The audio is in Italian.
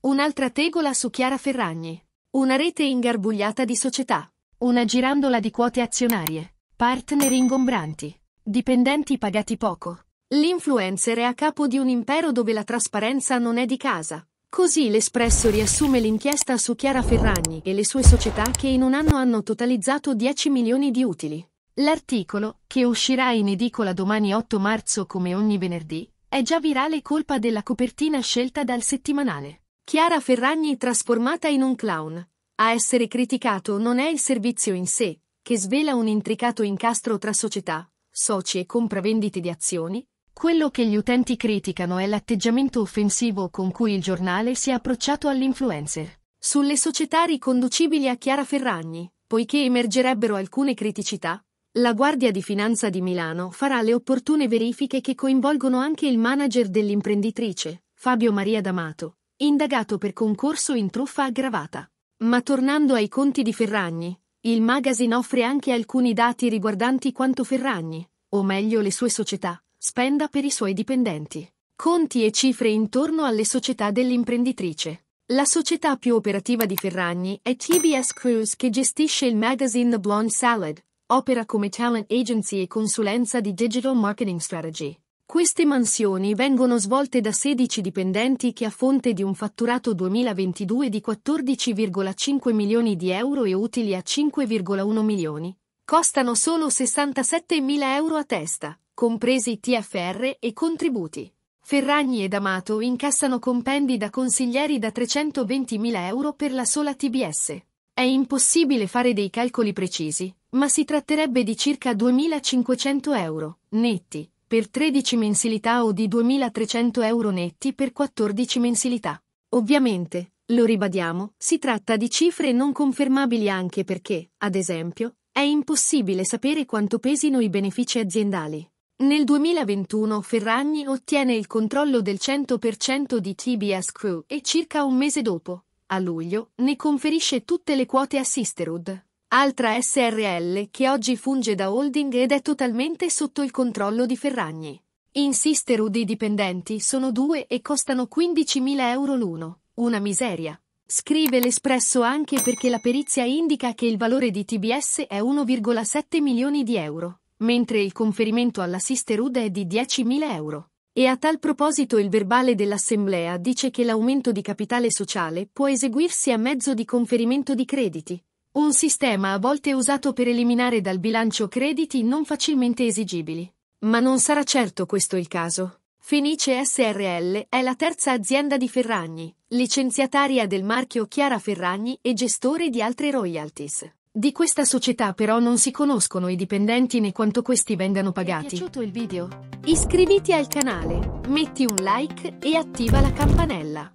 Un'altra tegola su Chiara Ferragni. Una rete ingarbugliata di società. Una girandola di quote azionarie. Partner ingombranti. Dipendenti pagati poco. L'influencer è a capo di un impero dove la trasparenza non è di casa. Così l'Espresso riassume l'inchiesta su Chiara Ferragni e le sue società che in un anno hanno totalizzato 10 milioni di utili. L'articolo, che uscirà in edicola domani 8 marzo come ogni venerdì, è già virale colpa della copertina scelta dal settimanale. Chiara Ferragni trasformata in un clown. A essere criticato non è il servizio in sé, che svela un intricato incastro tra società, soci e compravendite di azioni. Quello che gli utenti criticano è l'atteggiamento offensivo con cui il giornale si è approcciato all'influencer. Sulle società riconducibili a Chiara Ferragni, poiché emergerebbero alcune criticità, la Guardia di Finanza di Milano farà le opportune verifiche che coinvolgono anche il manager dell'imprenditrice, Fabio Maria D'Amato, indagato per concorso in truffa aggravata. Ma tornando ai conti di Ferragni, il magazine offre anche alcuni dati riguardanti quanto Ferragni, o meglio le sue società, spenda per i suoi dipendenti. Conti e cifre intorno alle società dell'imprenditrice. La società più operativa di Ferragni è TBS Cruise che gestisce il magazine The Blonde Salad, opera come talent agency e consulenza di digital marketing strategy. Queste mansioni vengono svolte da 16 dipendenti che a fonte di un fatturato 2022 di 14,5 milioni di euro e utili a 5,1 milioni, costano solo 67 mila euro a testa, compresi TFR e contributi. Ferragni e D'Amato incassano compendi da consiglieri da 320 mila euro per la sola TBS. È impossibile fare dei calcoli precisi, ma si tratterebbe di circa 2.500 euro, netti, per 13 mensilità o di 2.300 euro netti per 14 mensilità. Ovviamente, lo ribadiamo, si tratta di cifre non confermabili anche perché, ad esempio, è impossibile sapere quanto pesino i benefici aziendali. Nel 2021 Ferragni ottiene il controllo del 100% di TBS Crew e circa un mese dopo, a luglio, ne conferisce tutte le quote a Sisterhood altra SRL che oggi funge da holding ed è totalmente sotto il controllo di Ferragni. In Sisterhood i dipendenti sono due e costano 15.000 euro l'uno. Una miseria. Scrive l'Espresso anche perché la perizia indica che il valore di TBS è 1,7 milioni di euro, mentre il conferimento alla Sisterhood è di 10.000 euro. E a tal proposito il verbale dell'Assemblea dice che l'aumento di capitale sociale può eseguirsi a mezzo di conferimento di crediti, un sistema a volte usato per eliminare dal bilancio crediti non facilmente esigibili. Ma non sarà certo questo il caso. Fenice SRL è la terza azienda di Ferragni, licenziataria del marchio Chiara Ferragni e gestore di altre royalties. Di questa società però non si conoscono i dipendenti né quanto questi vengano pagati. Ti è piaciuto il video? Iscriviti al canale, metti un like e attiva la campanella.